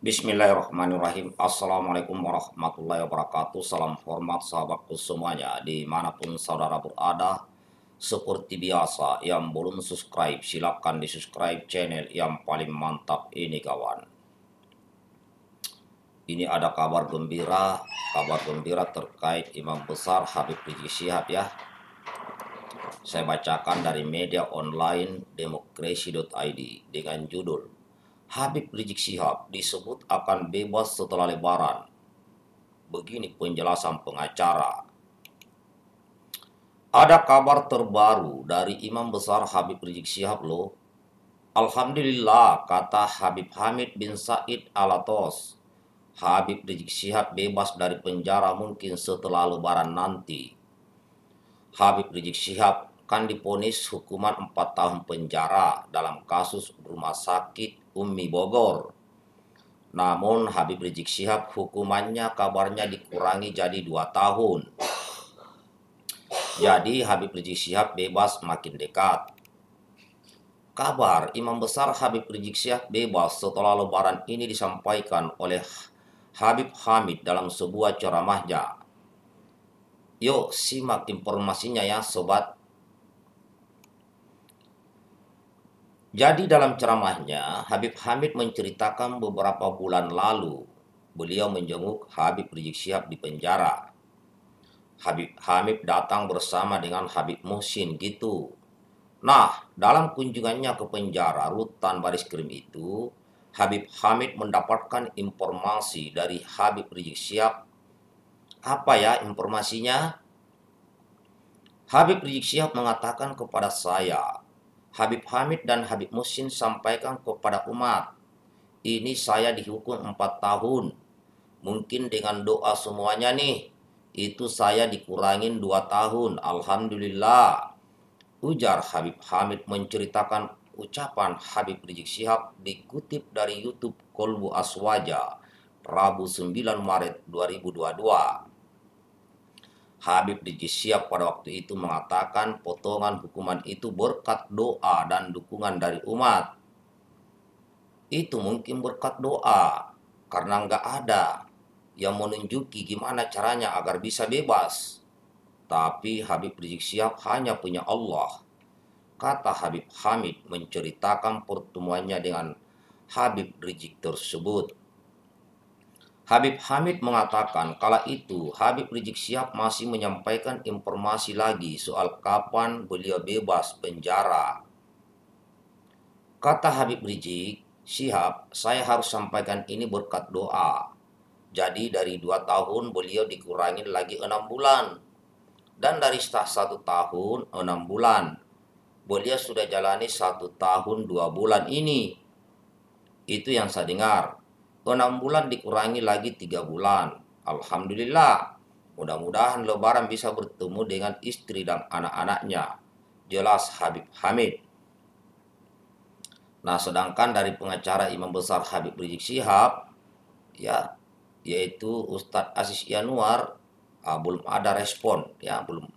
Bismillahirrahmanirrahim. Assalamualaikum warahmatullahi wabarakatuh. Salam hormat sahabatku semuanya dimanapun saudara berada. Seperti biasa yang belum subscribe silakan di subscribe channel yang paling mantap ini kawan. Ini ada kabar gembira, kabar gembira terkait Imam Besar Habib Rizik Syihab ya. Saya bacakan dari media online demokrasi.id dengan judul Habib Rizik Syihab disebut akan bebas setelah lebaran. Begini penjelasan pengacara. Ada kabar terbaru dari Imam Besar Habib Rizik Syihab loh. Alhamdulillah kata Habib Hamid bin Said Alatos. Habib Rizik Syihab bebas dari penjara mungkin setelah lebaran nanti. Habib Rizik Syihab kan diponis hukuman 4 tahun penjara dalam kasus rumah sakit Ummi Bogor. Namun Habib Rizik Syihab hukumannya kabarnya dikurangi jadi dua tahun. Jadi Habib Rizik Syihab bebas makin dekat. Kabar Imam Besar Habib Rizik Syihab bebas setelah lebaran ini disampaikan oleh Habib Hamid dalam sebuah ceramahnya. Yuk simak informasinya ya sobat Jadi dalam ceramahnya, Habib Hamid menceritakan beberapa bulan lalu beliau menjenguk Habib Rizik Syihab di penjara. Habib Hamid datang bersama dengan Habib Muhsin gitu. Nah, dalam kunjungannya ke penjara rutan baris krim itu, Habib Hamid mendapatkan informasi dari Habib Rizik Syihab. Apa ya informasinya? Habib Rizik Syihab mengatakan kepada saya Habib Hamid dan Habib Musin sampaikan kepada umat, ini saya dihukum empat tahun. Mungkin dengan doa semuanya nih, itu saya dikurangin dua tahun. Alhamdulillah. Ujar Habib Hamid menceritakan ucapan Habib Rizik Syihab dikutip dari YouTube Kolbu Aswaja, Rabu 9 Maret 2022. Habib Rizik Siap pada waktu itu mengatakan potongan hukuman itu berkat doa dan dukungan dari umat. Itu mungkin berkat doa karena nggak ada yang menunjuki gimana caranya agar bisa bebas. Tapi Habib Rizik Siap hanya punya Allah. Kata Habib Hamid menceritakan pertemuannya dengan Habib Rizik tersebut. Habib Hamid mengatakan kala itu Habib Rizik Syihab masih menyampaikan informasi lagi soal kapan beliau bebas penjara. Kata Habib Rizik, Syihab, saya harus sampaikan ini berkat doa. Jadi dari dua tahun beliau dikurangin lagi enam bulan. Dan dari setah satu tahun enam bulan. Beliau sudah jalani satu tahun dua bulan ini. Itu yang saya dengar enam bulan dikurangi lagi tiga bulan. Alhamdulillah, mudah-mudahan lebaran bisa bertemu dengan istri dan anak-anaknya. Jelas Habib Hamid. Nah, sedangkan dari pengacara Imam Besar Habib Rizik Sihab, ya, yaitu Ustadz Aziz Yanuar, uh, belum ada respon, ya, belum.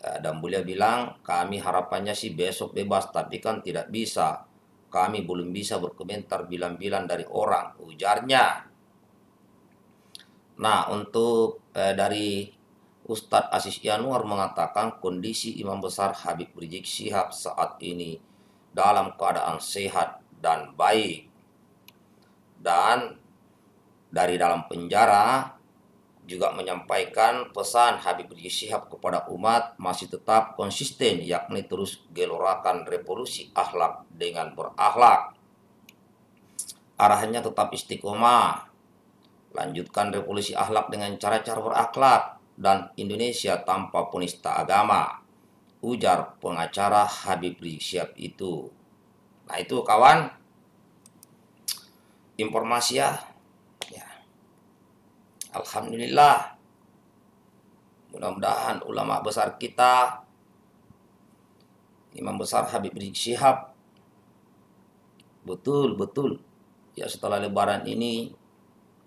Uh, dan beliau bilang, kami harapannya sih besok bebas, tapi kan tidak bisa kami belum bisa berkomentar bilang-bilang dari orang, ujarnya. Nah, untuk eh, dari Ustadz Asis Yanuar mengatakan kondisi Imam Besar Habib Rizik Sihab saat ini dalam keadaan sehat dan baik. Dan dari dalam penjara juga menyampaikan pesan Habib Rizik Syihab kepada umat masih tetap konsisten yakni terus gelorakan revolusi akhlak dengan berakhlak. Arahannya tetap istiqomah. Lanjutkan revolusi akhlak dengan cara-cara berakhlak dan Indonesia tanpa penista agama. Ujar pengacara Habib Rizik Syihab itu. Nah itu kawan informasi ya Alhamdulillah. Mudah-mudahan ulama besar kita, Imam besar Habib Rizik Syihab, betul-betul ya setelah lebaran ini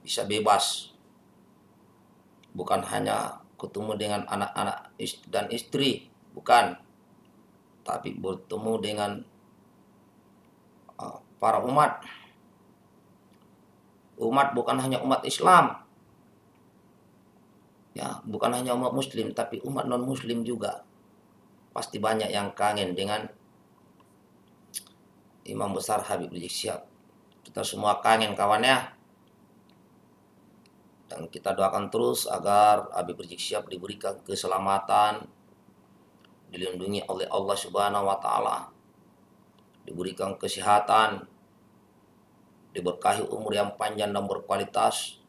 bisa bebas. Bukan hanya ketemu dengan anak-anak dan istri, bukan. Tapi bertemu dengan eh, para umat. Umat bukan hanya umat Islam, ya bukan hanya umat muslim tapi umat non muslim juga pasti banyak yang kangen dengan Imam Besar Habib Rizik Syihab kita semua kangen kawan ya dan kita doakan terus agar Habib Rizik Syihab diberikan keselamatan dilindungi oleh Allah Subhanahu wa taala diberikan kesehatan diberkahi umur yang panjang dan berkualitas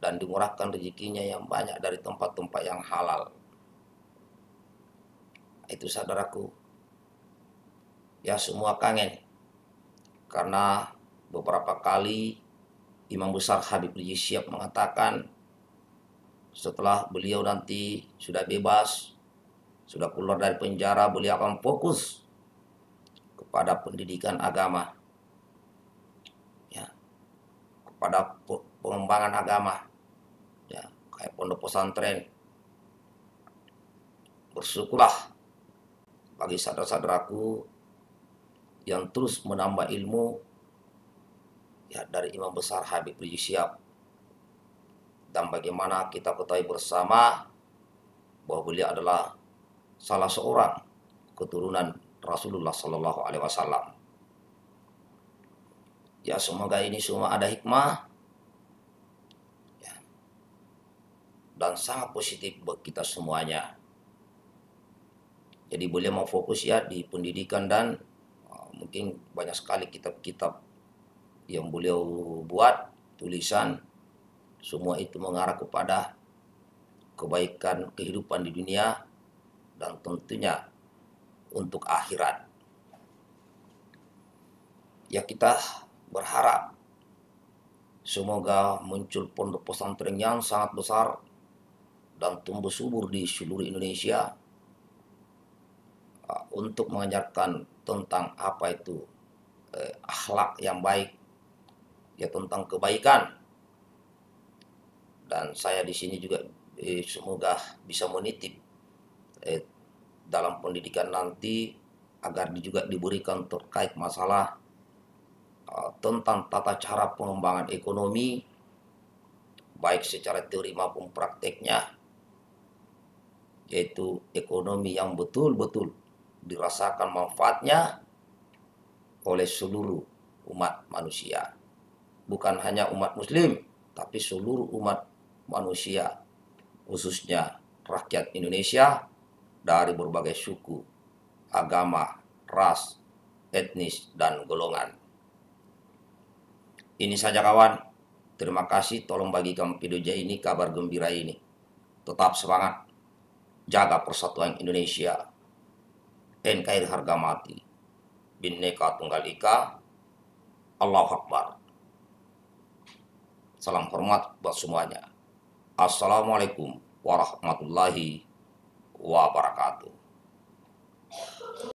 dan dimurahkan rezekinya yang banyak dari tempat-tempat yang halal. Itu saudaraku. Ya semua kangen. Karena beberapa kali Imam Besar Habib Rizik Siap mengatakan setelah beliau nanti sudah bebas, sudah keluar dari penjara, beliau akan fokus kepada pendidikan agama. Ya, kepada pengembangan agama kayak pondok pesantren. Bersyukurlah bagi saudara-saudaraku yang terus menambah ilmu ya dari Imam Besar Habib Rizik Syihab dan bagaimana kita ketahui bersama bahwa beliau adalah salah seorang keturunan Rasulullah Shallallahu Alaihi Wasallam. Ya semoga ini semua ada hikmah dan sangat positif buat kita semuanya. Jadi boleh mau fokus ya di pendidikan dan uh, mungkin banyak sekali kitab-kitab yang beliau buat, tulisan, semua itu mengarah kepada kebaikan kehidupan di dunia dan tentunya untuk akhirat. Ya kita berharap semoga muncul pondok pesantren yang sangat besar dan tumbuh subur di seluruh Indonesia ah, untuk mengajarkan tentang apa itu eh, akhlak yang baik ya tentang kebaikan dan saya di sini juga eh, semoga bisa menitip eh, dalam pendidikan nanti agar juga diberikan terkait masalah eh, tentang tata cara pengembangan ekonomi baik secara teori maupun prakteknya yaitu ekonomi yang betul-betul dirasakan manfaatnya oleh seluruh umat manusia. Bukan hanya umat muslim, tapi seluruh umat manusia, khususnya rakyat Indonesia dari berbagai suku, agama, ras, etnis, dan golongan. Ini saja kawan. Terima kasih tolong bagikan video ini, kabar gembira ini. Tetap semangat jaga persatuan Indonesia, NKRI harga mati, Bhinneka Tunggal Ika, Allah Akbar. Salam hormat buat semuanya. Assalamualaikum warahmatullahi wabarakatuh.